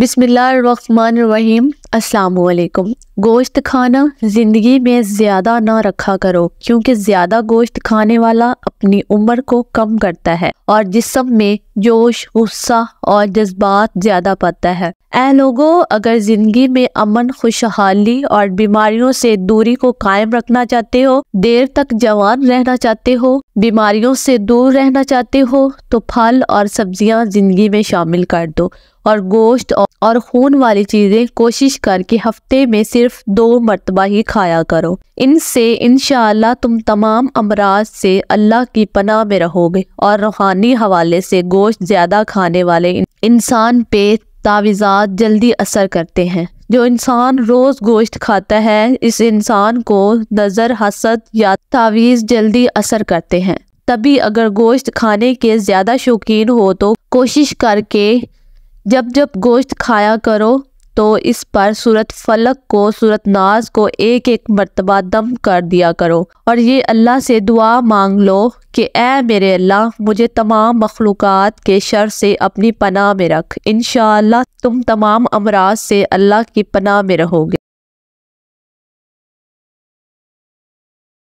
बिसमीम असलकुम गोश्त खाना ज़िंदगी में ज़्यादा ना रखा करो क्योंकि ज़्यादा गोश्त खाने वाला अपनी उम्र को कम करता है और जिसम में जोश गुस्सा और जज्बात ज़्यादा पड़ता है ए लोगों अगर ज़िंदगी में अमन खुशहाली और बीमारियों से दूरी को कायम रखना चाहते हो देर तक जवान रहना चाहते हो बीमारियों से दूर रहना चाहते हो तो फल और सब्जियाँ ज़िंदगी में शामिल कर दो और गोश्त और खून वाली चीज़ें कोशिश करके हफ्ते में सिर्फ दो मरतबा ही खाया करो इनसे इन तुम तमाम अमराज से अल्लाह की पनाह में रहोगे और रूहानी हवाले से गोश्त ज़्यादा खाने वाले इंसान पे तावीज़ात जल्दी असर करते हैं जो इंसान रोज़ गोश्त खाता है इस इंसान को नज़र हसद या तावीज़ जल्दी असर करते हैं तभी अगर गोश्त खाने के ज़्यादा शौकीन हो तो कोशिश करके जब जब गोश्त खाया करो तो इस पर सूरत फलक को सूरत नाज को एक एक मरतबा दम कर दिया करो और ये अल्लाह से दुआ मांग लो कि ए मेरे अल्लाह मुझे तमाम मखलूक के शर से अपनी पनाह में रख इन तुम तमाम अमराज से अल्लाह की पनाह में रहोगे